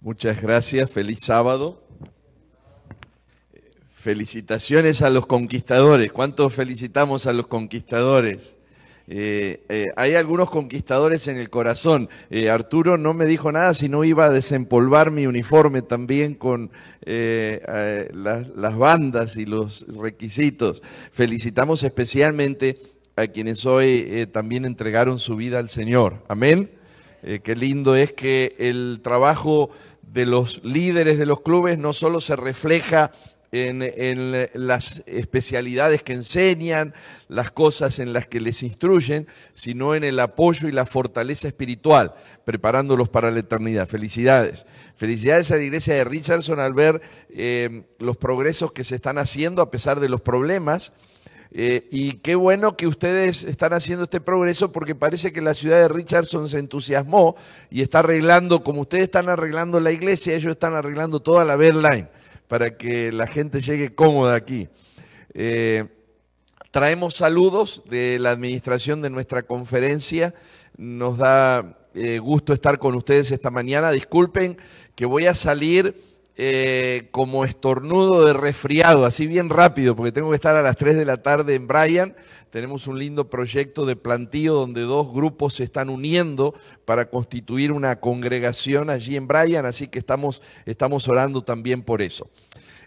Muchas gracias, feliz sábado. Felicitaciones a los conquistadores. ¿Cuántos felicitamos a los conquistadores? Eh, eh, hay algunos conquistadores en el corazón. Eh, Arturo no me dijo nada si no iba a desempolvar mi uniforme también con las bandas y los requisitos. Felicitamos especialmente a quienes hoy también entregaron su vida al Señor. Amén. Eh, qué lindo es que el trabajo de los líderes de los clubes no solo se refleja en, las especialidades que enseñan, las cosas en las que les instruyen, sino en el apoyo y la fortaleza espiritual, preparándolos para la eternidad. Felicidades. Felicidades a la iglesia de Richardson al ver eh, los progresos que se están haciendo a pesar de los problemas eh, y qué bueno que ustedes están haciendo este progreso porque parece que la ciudad de Richardson se entusiasmó y está arreglando, como ustedes están arreglando la iglesia, ellos están arreglando toda la Beltline para que la gente llegue cómoda aquí. Eh, traemos saludos de la administración de nuestra conferencia. Nos da eh, gusto estar con ustedes esta mañana. Disculpen que voy a salir eh, como estornudo de resfriado, así bien rápido, porque tengo que estar a las 3 de la tarde en Bryan. Tenemos un lindo proyecto de plantío donde dos grupos se están uniendo para constituir una congregación allí en Bryan, así que estamos, estamos orando también por eso.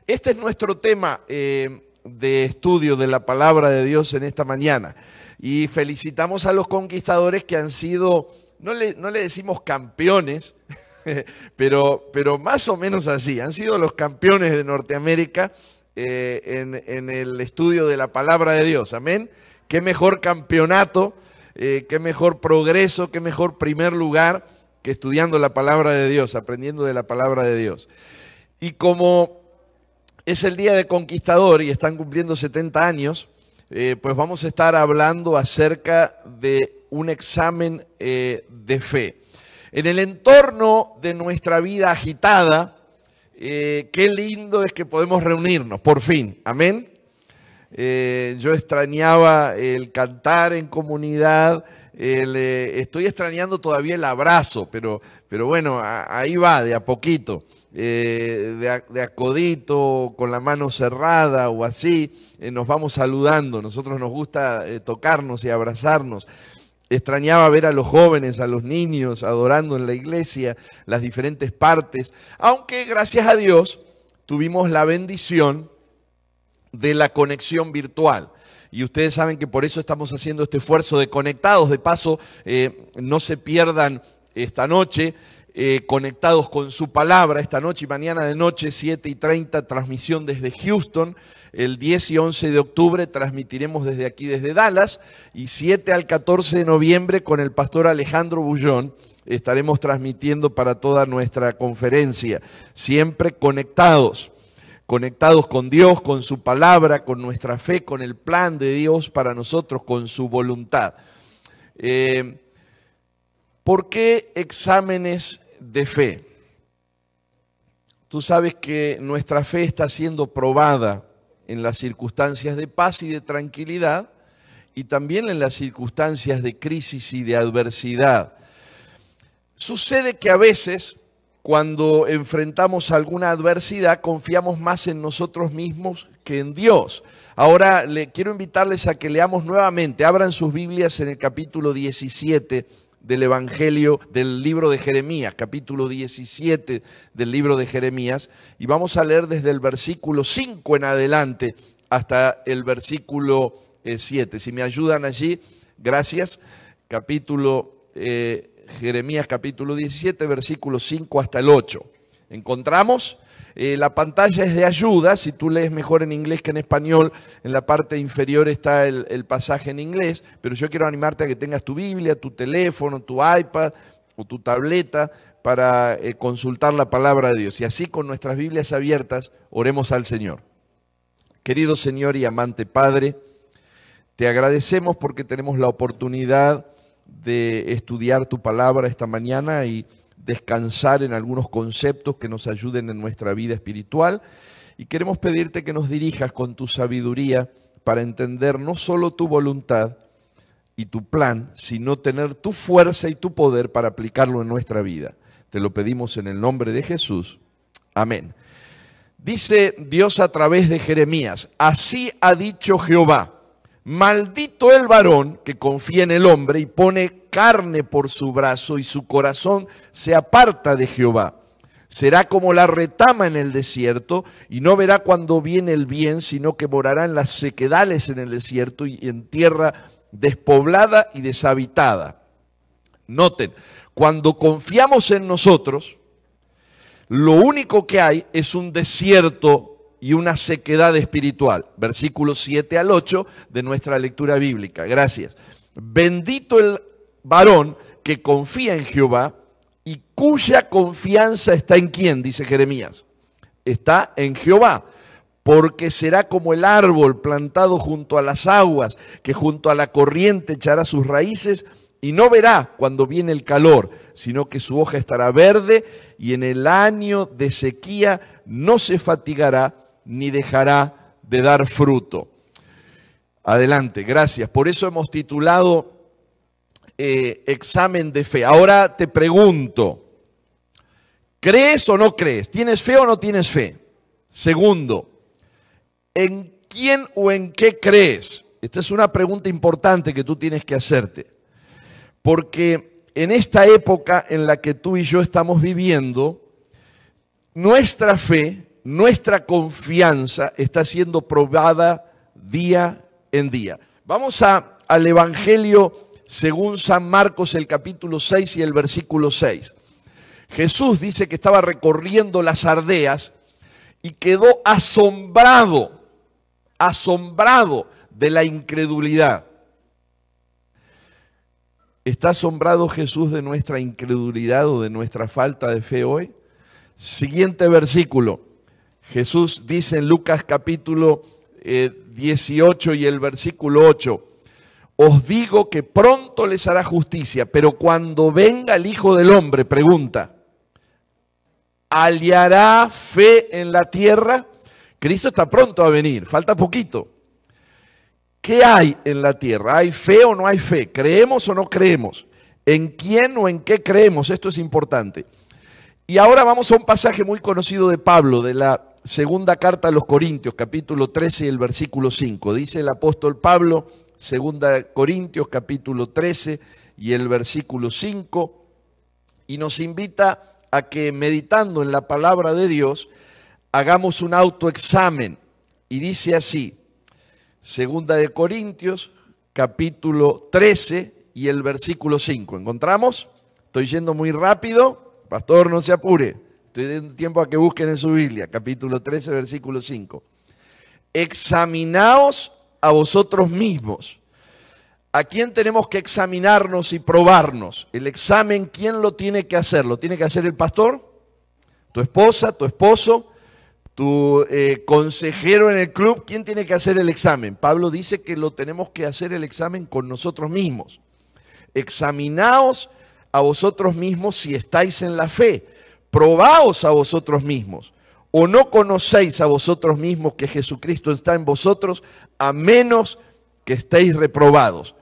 Este es nuestro tema eh, de estudio de la palabra de Dios en esta mañana. Y felicitamos a los conquistadores que han sido, no no le decimos campeones, pero, pero más o menos así. Han sido los campeones de Norteamérica eh, en, el estudio de la palabra de Dios. Amén. Qué mejor campeonato, eh, qué mejor progreso, qué mejor primer lugar que estudiando la palabra de Dios, aprendiendo de la palabra de Dios. Y como es el Día de Conquistador y están cumpliendo 70 años, eh, pues vamos a estar hablando acerca de un examen de fe. En el entorno de nuestra vida agitada, eh, qué lindo es que podemos reunirnos, por fin. Amén. Eh, yo extrañaba el cantar en comunidad, eh, estoy extrañando todavía el abrazo, pero, pero bueno, ahí va, de a poquito, de, acodito, de, codito, con la mano cerrada o así, nos vamos saludando, nosotros nos gusta tocarnos y abrazarnos, Extrañaba ver a los jóvenes, a los niños adorando en la iglesia, las diferentes partes, aunque gracias a Dios tuvimos la bendición de la conexión virtual. Y ustedes saben que por eso estamos haciendo este esfuerzo de conectados. De paso, eh, no se pierdan esta noche eh, conectados con su palabra esta noche y mañana de noche, 7 y 30, transmisión desde Houston. El 10 y 11 de octubre transmitiremos desde aquí, desde Dallas. Y 7 al 14 de noviembre con el pastor Alejandro Bullón estaremos transmitiendo para toda nuestra conferencia. Siempre conectados conectados con Dios, con su palabra, con nuestra fe, con el plan de Dios para nosotros, con su voluntad. Eh, ¿Por qué exámenes de fe? Tú sabes que nuestra fe está siendo probada en las circunstancias de paz y de tranquilidad y también en las circunstancias de crisis y de adversidad. Sucede que a veces cuando enfrentamos alguna adversidad confiamos más en nosotros mismos que en Dios. Ahora le quiero invitarles a que leamos nuevamente, abran sus Biblias en el capítulo 17 del Evangelio del libro de Jeremías, capítulo 17 del libro de Jeremías, y vamos a leer desde el versículo 5 en adelante hasta el versículo 7. Eh, si me ayudan allí, gracias. Capítulo eh, Jeremías, capítulo 17, versículo 5 hasta el 8. ¿Encontramos? Eh, la pantalla es de ayuda, si tú lees mejor en inglés que en español, en la parte inferior está el, pasaje en inglés, pero yo quiero animarte a que tengas tu Biblia, tu teléfono, tu iPad o tu tableta para eh, consultar la palabra de Dios. Y así con nuestras Biblias abiertas, oremos al Señor. Querido Señor y amante Padre, te agradecemos porque tenemos la oportunidad de estudiar tu palabra esta mañana y descansar en algunos conceptos que nos ayuden en nuestra vida espiritual. Y queremos pedirte que nos dirijas con tu sabiduría para entender no solo tu voluntad y tu plan, sino tener tu fuerza y tu poder para aplicarlo en nuestra vida. Te lo pedimos en el nombre de Jesús. Amén. Dice Dios a través de Jeremías, así ha dicho Jehová Maldito el varón que confía en el hombre y pone carne por su brazo y su corazón se aparta de Jehová. Será como la retama en el desierto y no verá cuando viene el bien, sino que morará en las sequedales en el desierto y en tierra despoblada y deshabitada. Noten, cuando confiamos en nosotros, lo único que hay es un desierto y una sequedad espiritual. Versículos 7 al 8 de nuestra lectura bíblica. Gracias. Bendito el varón que confía en Jehová y cuya confianza está en quién, dice Jeremías. Está en Jehová, porque será como el árbol plantado junto a las aguas, que junto a la corriente echará sus raíces y no verá cuando viene el calor, sino que su hoja estará verde y en el año de sequía no se fatigará ni dejará de dar fruto. Adelante, gracias. Por eso hemos titulado eh, examen de fe. Ahora te pregunto, ¿crees o no crees? ¿Tienes fe o no tienes fe? Segundo, ¿en quién o en qué crees? Esta es una pregunta importante que tú tienes que hacerte. Porque en esta época en la que tú y yo estamos viviendo, nuestra fe nuestra confianza está siendo probada día en día. Vamos a, al Evangelio según San Marcos el capítulo 6 y el versículo 6. Jesús dice que estaba recorriendo las Ardeas y quedó asombrado, asombrado de la incredulidad. ¿Está asombrado Jesús de nuestra incredulidad o de nuestra falta de fe hoy? Siguiente versículo. Jesús dice en Lucas capítulo 18 eh, y el versículo 8, os digo que pronto les hará justicia, pero cuando venga el Hijo del Hombre, pregunta, ¿aliará fe en la tierra? Cristo está pronto a venir, falta poquito. ¿Qué hay en la tierra? ¿Hay fe o no hay fe? ¿Creemos o no creemos? ¿En quién o en qué creemos? Esto es importante. Y ahora vamos a un pasaje muy conocido de Pablo, de la segunda carta a los Corintios, capítulo 13 y el versículo 5. Dice el apóstol Pablo, segunda Corintios, capítulo 13 y el versículo 5, y nos invita a que meditando en la palabra de Dios, hagamos un autoexamen. Y dice así, segunda de Corintios, capítulo 13 y el versículo 5. ¿Encontramos? Estoy yendo muy rápido. Pastor, no se apure. Estoy dando tiempo a que busquen en su Biblia, capítulo 13, versículo 5. Examinaos a vosotros mismos. ¿A quién tenemos que examinarnos y probarnos? El examen, ¿quién lo tiene que hacer? ¿Lo tiene que hacer el pastor? ¿Tu esposa? ¿Tu esposo? ¿Tu eh, consejero en el club? ¿Quién tiene que hacer el examen? Pablo dice que lo tenemos que hacer el examen con nosotros mismos. Examinaos a vosotros mismos si estáis en la fe probaos a vosotros mismos, o no conocéis a vosotros mismos que Jesucristo está en vosotros, a menos que estéis reprobados.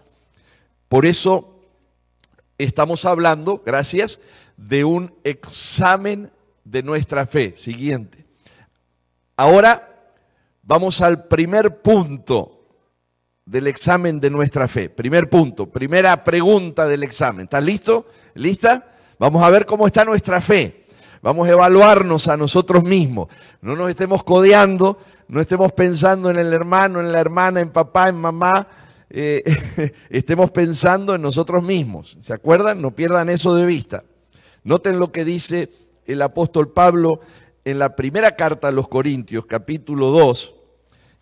Por eso estamos hablando, gracias, de un examen de nuestra fe. Siguiente. Ahora vamos al primer punto del examen de nuestra fe. Primer punto, primera pregunta del examen. ¿Estás listo? ¿Lista? Vamos a ver cómo está nuestra fe. Vamos a evaluarnos a nosotros mismos. No nos estemos codeando, no estemos pensando en el hermano, en la hermana, en papá, en mamá. Eh, estemos pensando en nosotros mismos. ¿Se acuerdan? No pierdan eso de vista. Noten lo que dice el apóstol Pablo en la primera carta a los Corintios, capítulo 2,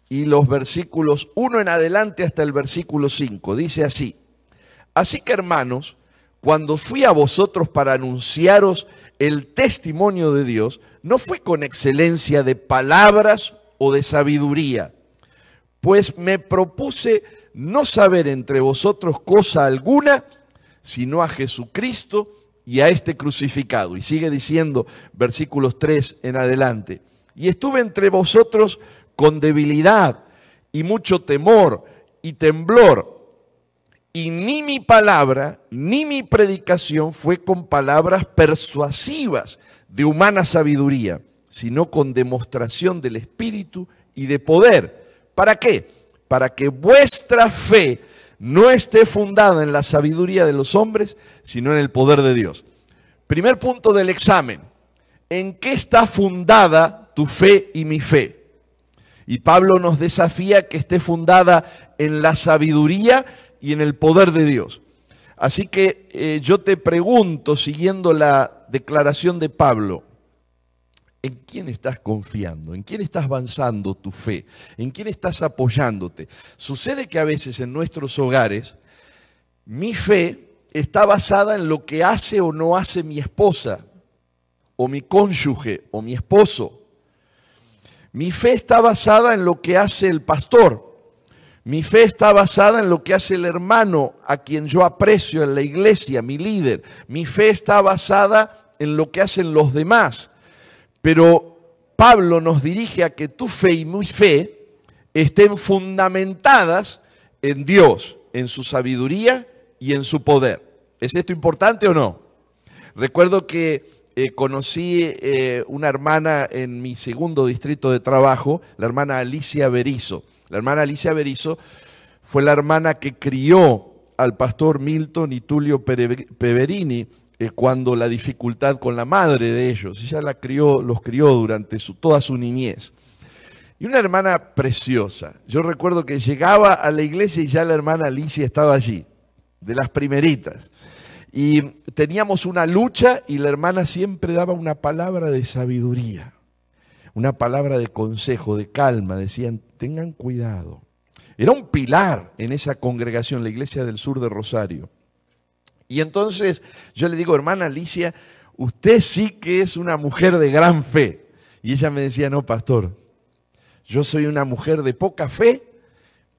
y los versículos 1 en adelante hasta el versículo 5. Dice así, así que hermanos, cuando fui a vosotros para anunciaros el testimonio de Dios no fue con excelencia de palabras o de sabiduría, pues me propuse no saber entre vosotros cosa alguna, sino a Jesucristo y a este crucificado. Y sigue diciendo versículos 3 en adelante, y estuve entre vosotros con debilidad y mucho temor y temblor y ni mi palabra, ni mi predicación fue con palabras persuasivas de humana sabiduría, sino con demostración del Espíritu y de poder. ¿Para qué? Para que vuestra fe no esté fundada en la sabiduría de los hombres, sino en el poder de Dios. Primer punto del examen. ¿En qué está fundada tu fe y mi fe? Y Pablo nos desafía que esté fundada en la sabiduría y en el poder de Dios. Así que eh, yo te pregunto, siguiendo la declaración de Pablo, ¿En quién estás confiando? ¿En quién estás avanzando tu fe? ¿En quién estás apoyándote? Sucede que a veces en nuestros hogares mi fe está basada en lo que hace o no hace mi esposa, o mi cónyuge, o mi esposo. Mi fe está basada en lo que hace el pastor, mi fe está basada en lo que hace el hermano a quien yo aprecio en la iglesia, mi líder. Mi fe está basada en lo que hacen los demás. Pero Pablo nos dirige a que tu fe y mi fe estén fundamentadas en Dios, en su sabiduría y en su poder. ¿Es esto importante o no? Recuerdo que eh, conocí eh, una hermana en mi segundo distrito de trabajo, la hermana Alicia Berizo. La hermana Alicia Berizo fue la hermana que crió al pastor Milton y Tulio Peverini eh, cuando la dificultad con la madre de ellos. Ella la crió, los crió durante toda su niñez. Y una hermana preciosa. Yo recuerdo que llegaba a la iglesia y ya la hermana Alicia estaba allí, de las primeritas. Y teníamos una lucha y la hermana siempre daba una palabra de sabiduría, una palabra de consejo, de calma. Decían, tengan cuidado. Era un pilar en esa congregación, la iglesia del sur de Rosario. Y entonces yo le digo, hermana Alicia, usted sí que es una mujer de gran fe. Y ella me decía, no, pastor, yo soy una mujer de poca fe,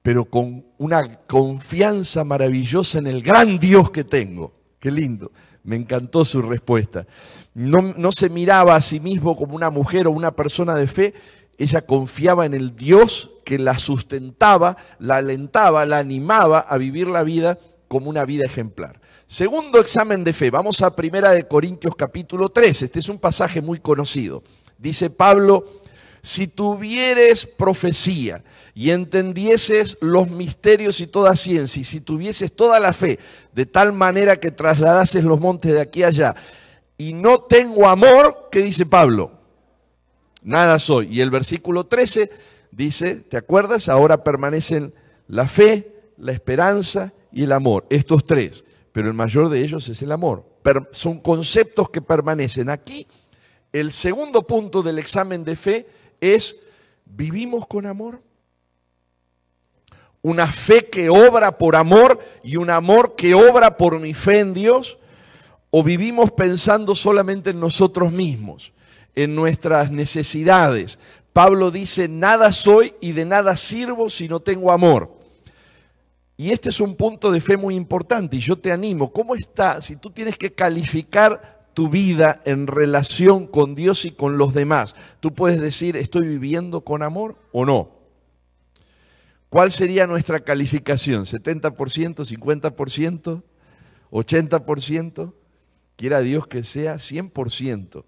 pero con una confianza maravillosa en el gran Dios que tengo. Qué lindo. Me encantó su respuesta. No, no se miraba a sí mismo como una mujer o una persona de fe, ella confiaba en el Dios que la sustentaba, la alentaba, la animaba a vivir la vida como una vida ejemplar. Segundo examen de fe. Vamos a Primera de Corintios capítulo 3. Este es un pasaje muy conocido. Dice Pablo, si tuvieres profecía y entendieses los misterios y toda ciencia, y si tuvieses toda la fe, de tal manera que trasladases los montes de aquí a allá, y no tengo amor, ¿qué dice Pablo? nada soy. Y el versículo 13 dice, ¿te acuerdas? Ahora permanecen la fe, la esperanza y el amor, estos tres, pero el mayor de ellos es el amor. son conceptos que permanecen. Aquí el segundo punto del examen de fe es, ¿vivimos con amor? Una fe que obra por amor y un amor que obra por mi fe en Dios. ¿O vivimos pensando solamente en nosotros mismos? en nuestras necesidades. Pablo dice, nada soy y de nada sirvo si no tengo amor. Y este es un punto de fe muy importante y yo te animo, ¿cómo está si tú tienes que calificar tu vida en relación con Dios y con los demás? Tú puedes decir, ¿estoy viviendo con amor o no? ¿Cuál sería nuestra calificación? ¿70%, 50%, 80%? Quiera Dios que sea 100%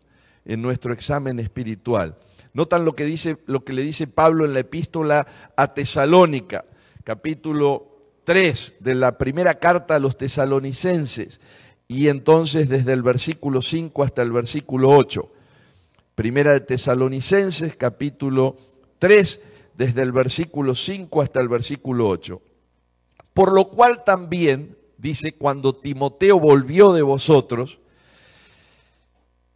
en nuestro examen espiritual. Notan lo que, dice, lo que le dice Pablo en la epístola a Tesalónica, capítulo 3 de la primera carta a los tesalonicenses. Y entonces desde el versículo 5 hasta el versículo 8. Primera de Tesalonicenses, capítulo 3, desde el versículo 5 hasta el versículo 8. Por lo cual también, dice, cuando Timoteo volvió de vosotros,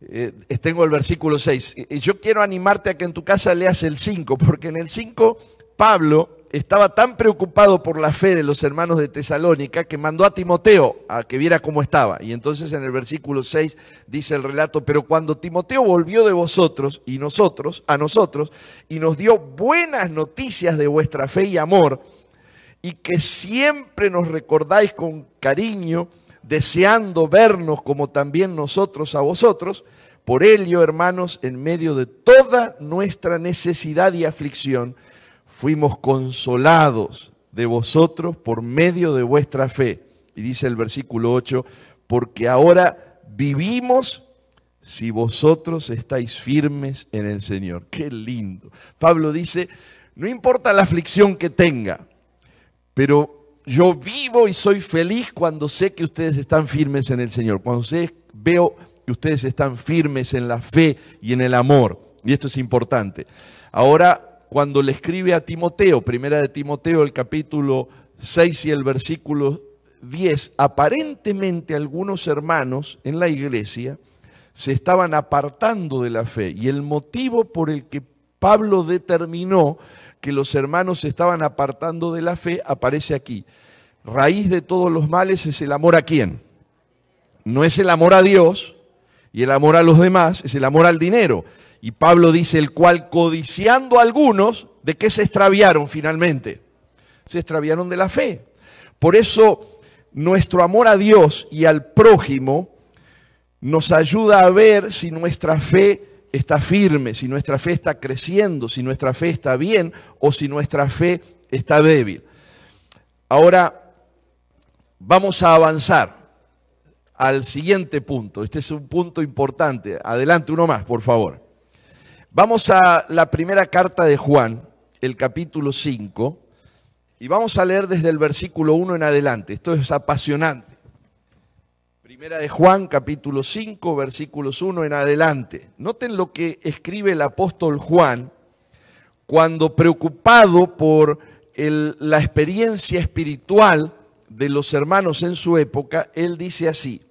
eh, tengo el versículo 6. Yo quiero animarte a que en tu casa leas el 5, porque en el 5 Pablo estaba tan preocupado por la fe de los hermanos de Tesalónica que mandó a Timoteo a que viera cómo estaba. Y entonces en el versículo 6 dice el relato, pero cuando Timoteo volvió de vosotros y nosotros, a nosotros, y nos dio buenas noticias de vuestra fe y amor, y que siempre nos recordáis con cariño, deseando vernos como también nosotros a vosotros. Por ello, hermanos, en medio de toda nuestra necesidad y aflicción, fuimos consolados de vosotros por medio de vuestra fe. Y dice el versículo 8, porque ahora vivimos si vosotros estáis firmes en el Señor. Qué lindo. Pablo dice, no importa la aflicción que tenga, pero yo vivo y soy feliz cuando sé que ustedes están firmes en el Señor, cuando sé, veo que ustedes están firmes en la fe y en el amor. Y esto es importante. Ahora, cuando le escribe a Timoteo, primera de Timoteo, el capítulo 6 y el versículo 10, aparentemente algunos hermanos en la iglesia se estaban apartando de la fe y el motivo por el que Pablo determinó que los hermanos se estaban apartando de la fe aparece aquí. Raíz de todos los males es el amor a quién. No es el amor a Dios y el amor a los demás, es el amor al dinero. Y Pablo dice, el cual codiciando a algunos, ¿de qué se extraviaron finalmente? Se extraviaron de la fe. Por eso nuestro amor a Dios y al prójimo nos ayuda a ver si nuestra fe está firme, si nuestra fe está creciendo, si nuestra fe está bien o si nuestra fe está débil. Ahora vamos a avanzar al siguiente punto. Este es un punto importante. Adelante uno más, por favor. Vamos a la primera carta de Juan, el capítulo 5, y vamos a leer desde el versículo 1 en adelante. Esto es apasionante de Juan, capítulo 5, versículos 1 en adelante. Noten lo que escribe el apóstol Juan cuando preocupado por la experiencia espiritual de los hermanos en su época, él dice así,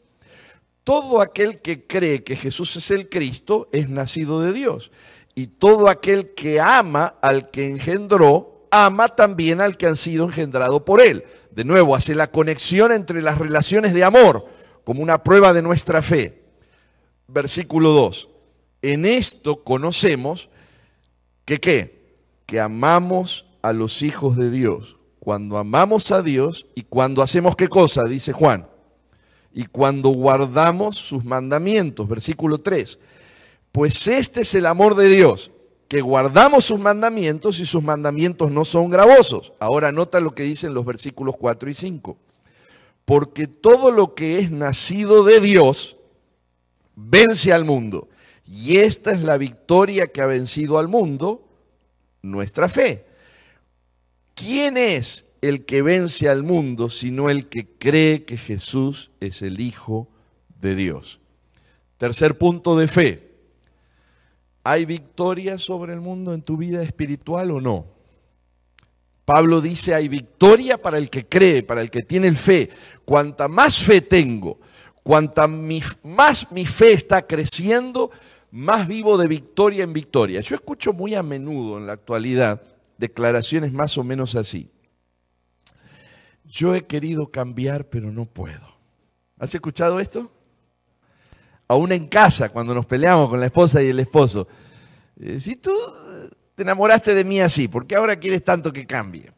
todo aquel que cree que Jesús es el Cristo es nacido de Dios, y todo aquel que ama al que engendró, ama también al que han sido engendrado por él. De nuevo, hace la conexión entre las relaciones de amor como una prueba de nuestra fe. Versículo 2. En esto conocemos que qué? Que amamos a los hijos de Dios. Cuando amamos a Dios y cuando hacemos qué cosa, dice Juan. Y cuando guardamos sus mandamientos. Versículo 3. Pues este es el amor de Dios, que guardamos sus mandamientos y sus mandamientos no son gravosos. Ahora nota lo que dicen los versículos 4 y 5 porque todo lo que es nacido de Dios vence al mundo. Y esta es la victoria que ha vencido al mundo, nuestra fe. ¿Quién es el que vence al mundo sino el que cree que Jesús es el Hijo de Dios? Tercer punto de fe. ¿Hay victoria sobre el mundo en tu vida espiritual o no? Pablo dice, hay victoria para el que cree, para el que tiene fe. Cuanta más fe tengo, cuanta más mi fe está creciendo, más vivo de victoria en victoria. Yo escucho muy a menudo en la actualidad declaraciones más o menos así. Yo he querido cambiar, pero no puedo. ¿Has escuchado esto? Aún en casa, cuando nos peleamos con la esposa y el esposo. Eh, si tú te enamoraste de mí así? porque ahora quieres tanto que cambie?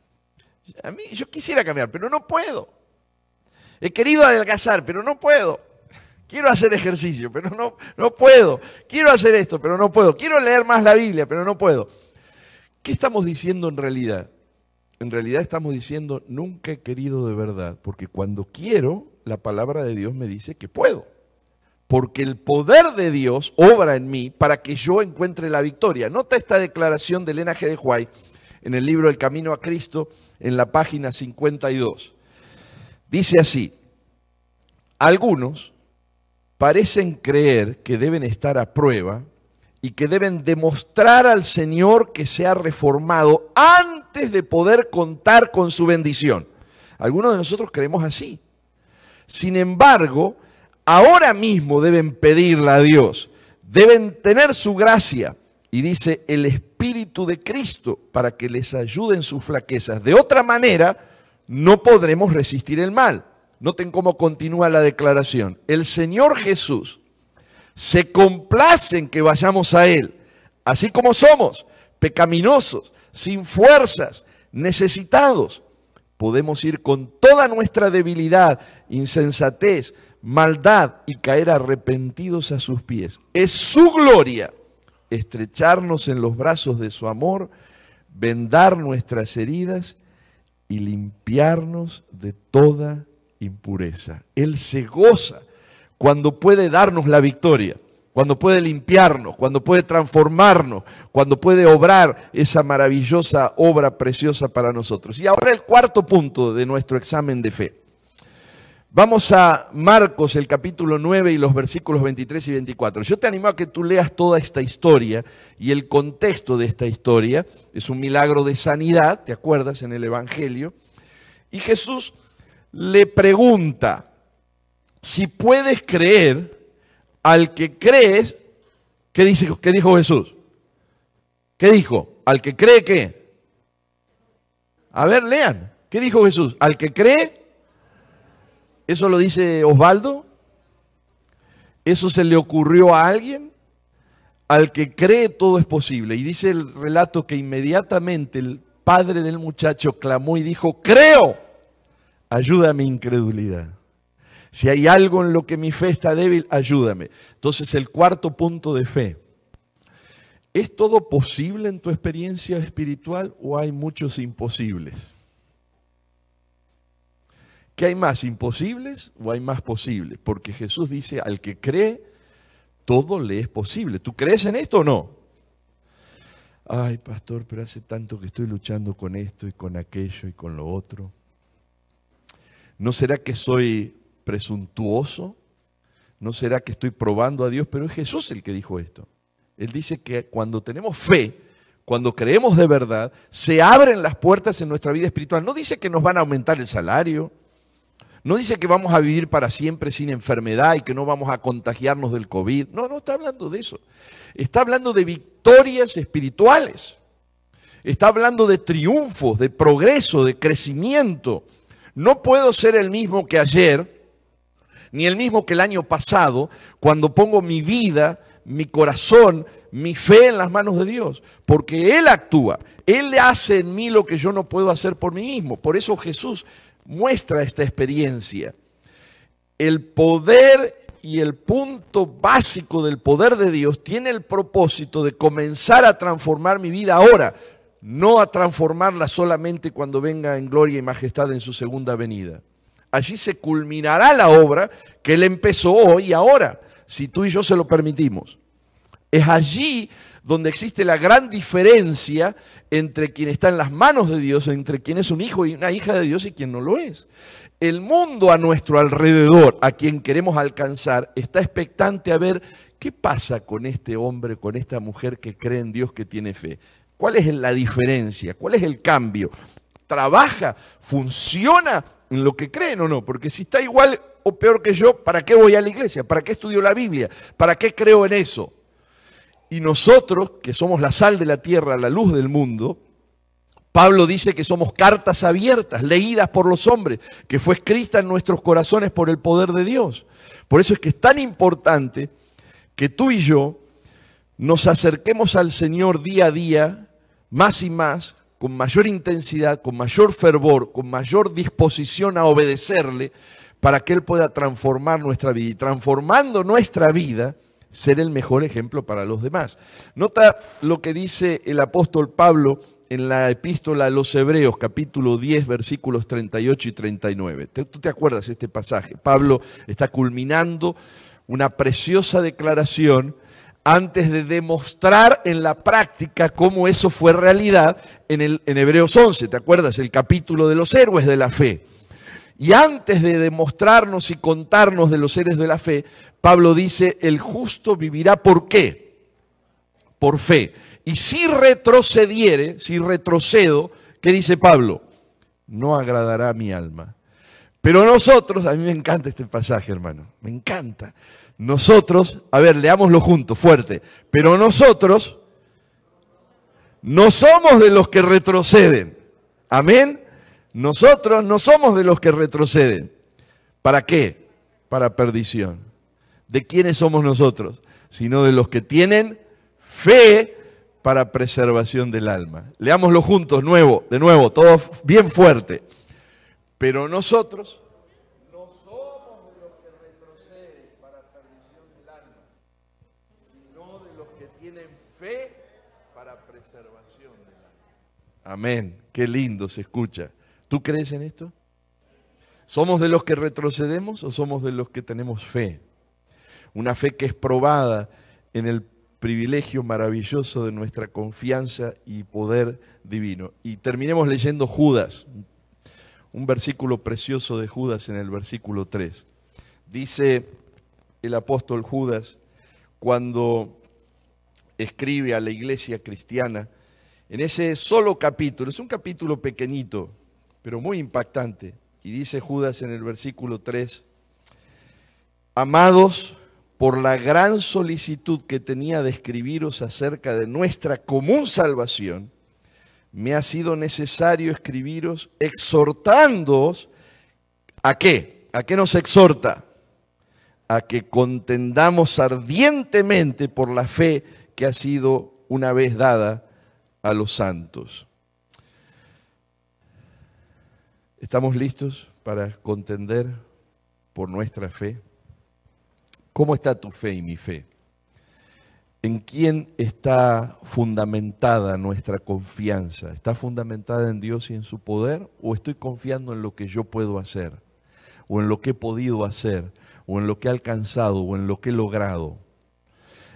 A mí yo quisiera cambiar, pero no puedo. He querido adelgazar, pero no puedo. Quiero hacer ejercicio, pero no, no puedo. Quiero hacer esto, pero no puedo. Quiero leer más la Biblia, pero no puedo. ¿Qué estamos diciendo en realidad? En realidad estamos diciendo, nunca he querido de verdad, porque cuando quiero, la palabra de Dios me dice que puedo porque el poder de Dios obra en mí para que yo encuentre la victoria. Nota esta declaración de Elena G. de Huay en el libro El Camino a Cristo, en la página 52. Dice así, algunos parecen creer que deben estar a prueba y que deben demostrar al Señor que se ha reformado antes de poder contar con su bendición. Algunos de nosotros creemos así. Sin embargo, ahora mismo deben pedirla a Dios, deben tener su gracia y dice el Espíritu de Cristo para que les ayude en sus flaquezas. De otra manera, no podremos resistir el mal. Noten cómo continúa la declaración. El Señor Jesús se complace en que vayamos a Él, así como somos, pecaminosos, sin fuerzas, necesitados. Podemos ir con toda nuestra debilidad, insensatez, maldad y caer arrepentidos a sus pies. Es su gloria estrecharnos en los brazos de su amor, vendar nuestras heridas y limpiarnos de toda impureza. Él se goza cuando puede darnos la victoria, cuando puede limpiarnos, cuando puede transformarnos, cuando puede obrar esa maravillosa obra preciosa para nosotros. Y ahora el cuarto punto de nuestro examen de fe. Vamos a Marcos, el capítulo 9 y los versículos 23 y 24. Yo te animo a que tú leas toda esta historia y el contexto de esta historia. Es un milagro de sanidad, ¿te acuerdas? En el Evangelio. Y Jesús le pregunta, si puedes creer al que crees, ¿qué, dice, dijo Jesús? ¿Qué dijo? ¿Al que cree qué? A ver, lean. ¿Qué dijo Jesús? ¿Al que cree? ¿Eso lo dice Osvaldo? ¿Eso se le ocurrió a alguien? Al que cree todo es posible. Y dice el relato que inmediatamente el padre del muchacho clamó y dijo, creo, ayuda a mi incredulidad. Si hay algo en lo que mi fe está débil, ayúdame. Entonces el cuarto punto de fe. ¿Es todo posible en tu experiencia espiritual o hay muchos imposibles? ¿Qué hay más, imposibles o hay más posibles? Porque Jesús dice, al que cree, todo le es posible. ¿Tú crees en esto o no? Ay, pastor, pero hace tanto que estoy luchando con esto y con aquello y con lo otro. ¿No será que soy presuntuoso? ¿No será que estoy probando a Dios? Pero es Jesús el que dijo esto. Él dice que cuando tenemos fe, cuando creemos de verdad, se abren las puertas en nuestra vida espiritual. No dice que nos van a aumentar el salario, no dice que vamos a vivir para siempre sin enfermedad y que no vamos a contagiarnos del COVID. No, no está hablando de eso. Está hablando de victorias espirituales. Está hablando de triunfos, de progreso, de crecimiento. No puedo ser el mismo que ayer, ni el mismo que el año pasado, cuando pongo mi vida, mi corazón, mi fe en las manos de Dios, porque Él actúa, Él hace en mí lo que yo no puedo hacer por mí mismo. Por eso Jesús muestra esta experiencia. El poder y el punto básico del poder de Dios tiene el propósito de comenzar a transformar mi vida ahora, no a transformarla solamente cuando venga en gloria y majestad en su segunda venida. Allí se culminará la obra que Él empezó hoy y ahora, si tú y yo se lo permitimos. Es allí donde existe la gran diferencia entre quien está en las manos de Dios, entre quien es un hijo y una hija de Dios y quien no lo es. El mundo a nuestro alrededor, a quien queremos alcanzar, está expectante a ver qué pasa con este hombre, con esta mujer que cree en Dios, que tiene fe. ¿Cuál es la diferencia? ¿Cuál es el cambio? ¿Trabaja? ¿Funciona en lo que creen o no? Porque si está igual o peor que yo, ¿para qué voy a la iglesia? ¿Para qué estudio la Biblia? ¿Para qué creo en eso? Y nosotros, que somos la sal de la tierra, la luz del mundo, Pablo dice que somos cartas abiertas, leídas por los hombres, que fue escrita en nuestros corazones por el poder de Dios. Por eso es que es tan importante que tú y yo nos acerquemos al Señor día a día, más y más, con mayor intensidad, con mayor fervor, con mayor disposición a obedecerle, para que Él pueda transformar nuestra vida. Y transformando nuestra vida, ser el mejor ejemplo para los demás. Nota lo que dice el apóstol Pablo en la epístola a los Hebreos, capítulo 10, versículos 38 y 39. ¿Tú te acuerdas este pasaje? Pablo está culminando una preciosa declaración antes de demostrar en la práctica cómo eso fue realidad en, el, en Hebreos 11, ¿te acuerdas? El capítulo de los héroes de la fe. Y antes de demostrarnos y contarnos de los seres de la fe, Pablo dice, el justo vivirá por qué? Por fe. Y si retrocediere, si retrocedo, ¿qué dice Pablo? No agradará mi alma. Pero nosotros, a mí me encanta este pasaje, hermano, me encanta. Nosotros, a ver, leámoslo juntos, fuerte. Pero nosotros no somos de los que retroceden. Amén. Nosotros no somos de los que retroceden. ¿Para qué? Para perdición. ¿De quiénes somos nosotros? Sino de los que tienen fe para preservación del alma. Leámoslo juntos, nuevo, de nuevo, todo bien fuerte. Pero nosotros no somos de los que retroceden para perdición del alma, sino de los que tienen fe para preservación del alma. Amén. Qué lindo se escucha. ¿Tú crees en esto? ¿Somos de los que retrocedemos o somos de los que tenemos fe? Una fe que es probada en el privilegio maravilloso de nuestra confianza y poder divino. Y terminemos leyendo Judas, un versículo precioso de Judas en el versículo 3. Dice el apóstol Judas cuando escribe a la iglesia cristiana, en ese solo capítulo, es un capítulo pequeñito, pero muy impactante. Y dice Judas en el versículo 3, amados, por la gran solicitud que tenía de escribiros acerca de nuestra común salvación, me ha sido necesario escribiros exhortándoos a qué? ¿A qué nos exhorta? A que contendamos ardientemente por la fe que ha sido una vez dada a los santos. ¿Estamos listos para contender por nuestra fe? ¿Cómo está tu fe y mi fe? ¿En quién está fundamentada nuestra confianza? ¿Está fundamentada en Dios y en su poder? ¿O estoy confiando en lo que yo puedo hacer? ¿O en lo que he podido hacer? ¿O en lo que he alcanzado? ¿O en lo que he logrado?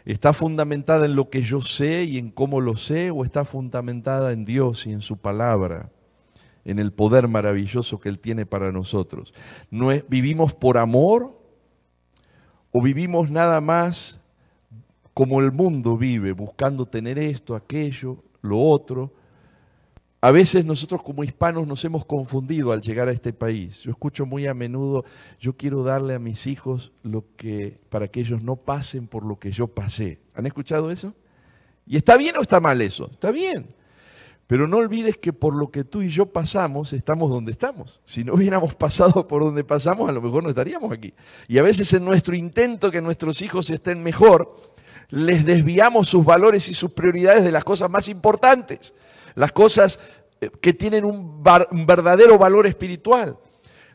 ¿Está fundamentada en lo que yo sé y en cómo lo sé? ¿O está fundamentada en Dios y en su palabra? en el poder maravilloso que Él tiene para nosotros. ¿Vivimos por amor o vivimos nada más como el mundo vive, buscando tener esto, aquello, lo otro? A veces nosotros como hispanos nos hemos confundido al llegar a este país. Yo escucho muy a menudo, yo quiero darle a mis hijos lo que para que ellos no pasen por lo que yo pasé. ¿Han escuchado eso? ¿Y está bien o está mal eso? Está bien. Pero no olvides que por lo que tú y yo pasamos, estamos donde estamos. Si no hubiéramos pasado por donde pasamos, a lo mejor no estaríamos aquí. Y a veces en nuestro intento que nuestros hijos estén mejor, les desviamos sus valores y sus prioridades de las cosas más importantes, las cosas eh, que tienen un, verdadero valor espiritual.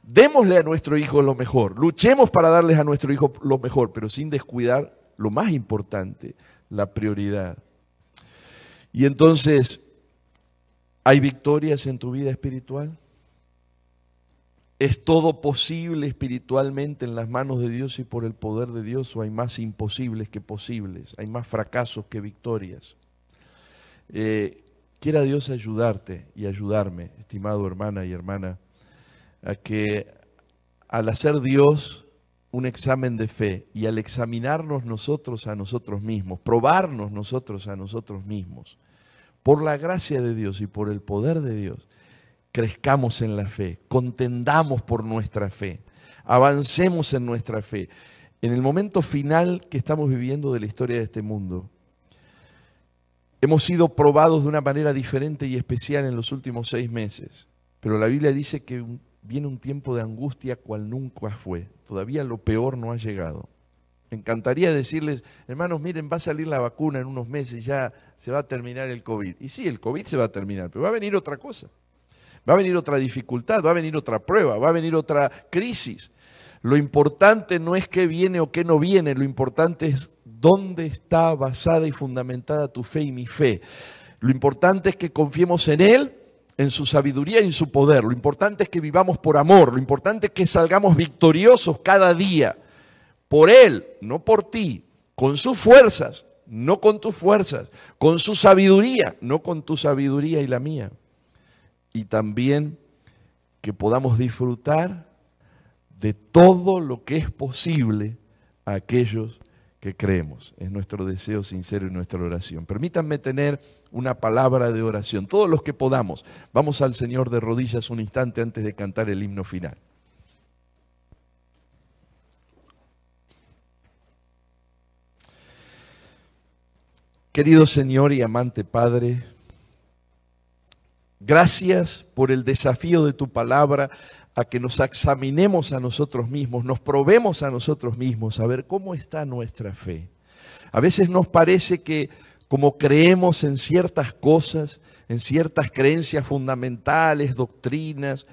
Démosle a nuestro hijo lo mejor, luchemos para darles a nuestro hijo lo mejor, pero sin descuidar lo más importante, la prioridad. Y entonces ¿Hay victorias en tu vida espiritual? ¿Es todo posible espiritualmente en las manos de Dios y por el poder de Dios? ¿O hay más imposibles que posibles? ¿Hay más fracasos que victorias? Eh, quiera Dios ayudarte y ayudarme, estimado hermana y hermana, a que al hacer Dios un examen de fe y al examinarnos nosotros a nosotros mismos, probarnos nosotros a nosotros mismos, por la gracia de Dios y por el poder de Dios, crezcamos en la fe, contendamos por nuestra fe, avancemos en nuestra fe. En el momento final que estamos viviendo de la historia de este mundo, hemos sido probados de una manera diferente y especial en los últimos seis meses, pero la Biblia dice que viene un tiempo de angustia cual nunca fue, todavía lo peor no ha llegado. Me encantaría decirles, hermanos, miren, va a salir la vacuna en unos meses, ya se va a terminar el COVID. Y sí, el COVID se va a terminar, pero va a venir otra cosa. Va a venir otra dificultad, va a venir otra prueba, va a venir otra crisis. Lo importante no es qué viene o qué no viene, lo importante es dónde está basada y fundamentada tu fe y mi fe. Lo importante es que confiemos en Él, en su sabiduría y en su poder. Lo importante es que vivamos por amor, lo importante es que salgamos victoriosos cada día por Él, no por ti, con sus fuerzas, no con tus fuerzas, con su sabiduría, no con tu sabiduría y la mía. Y también que podamos disfrutar de todo lo que es posible a aquellos que creemos. Es nuestro deseo sincero y nuestra oración. Permítanme tener una palabra de oración. Todos los que podamos, vamos al Señor de rodillas un instante antes de cantar el himno final. Querido Señor y amante Padre, gracias por el desafío de tu palabra a que nos examinemos a nosotros mismos, nos probemos a nosotros mismos, a ver cómo está nuestra fe. A veces nos parece que como creemos en ciertas cosas, en ciertas creencias fundamentales, doctrinas,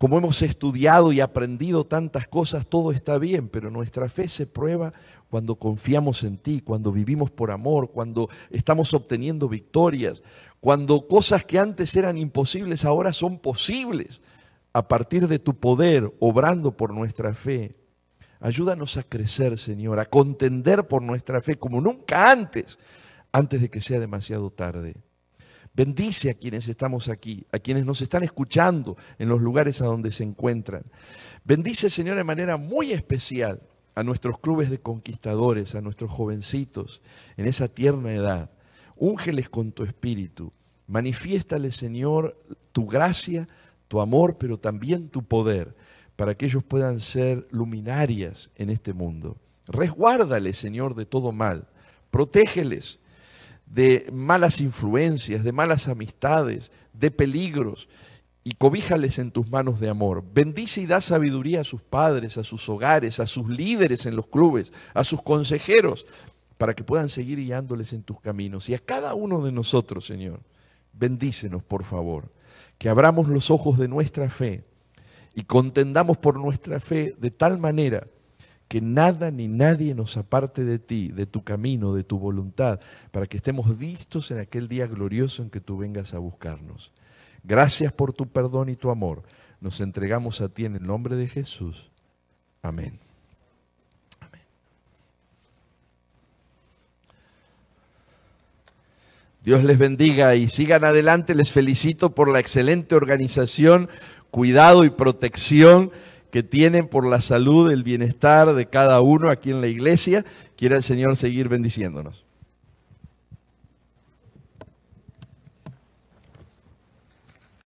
como hemos estudiado y aprendido tantas cosas, todo está bien, pero nuestra fe se prueba cuando confiamos en ti, cuando vivimos por amor, cuando estamos obteniendo victorias, cuando cosas que antes eran imposibles ahora son posibles a partir de tu poder, obrando por nuestra fe. Ayúdanos a crecer, Señor, a contender por nuestra fe como nunca antes, antes de que sea demasiado tarde. Bendice a quienes estamos aquí, a quienes nos están escuchando en los lugares a donde se encuentran. Bendice, Señor, de manera muy especial a nuestros clubes de conquistadores, a nuestros jovencitos en esa tierna edad. Úngeles con tu espíritu. Manifiéstale, Señor, tu gracia, tu amor, pero también tu poder, para que ellos puedan ser luminarias en este mundo. Resguárdales, Señor, de todo mal. Protégeles de malas influencias, de malas amistades, de peligros, y cobíjales en tus manos de amor. Bendice y da sabiduría a sus padres, a sus hogares, a sus líderes en los clubes, a sus consejeros, para que puedan seguir guiándoles en tus caminos. Y a cada uno de nosotros, Señor, bendícenos, por favor, que abramos los ojos de nuestra fe y contendamos por nuestra fe de tal manera que nada ni nadie nos aparte de ti, de tu camino, de tu voluntad, para que estemos listos en aquel día glorioso en que tú vengas a buscarnos. Gracias por tu perdón y tu amor. Nos entregamos a ti en el nombre de Jesús. Amén. Amén. Dios les bendiga y sigan adelante. Les felicito por la excelente organización, cuidado y protección que tienen por la salud, el bienestar de cada uno aquí en la iglesia. Quiera el Señor seguir bendiciéndonos.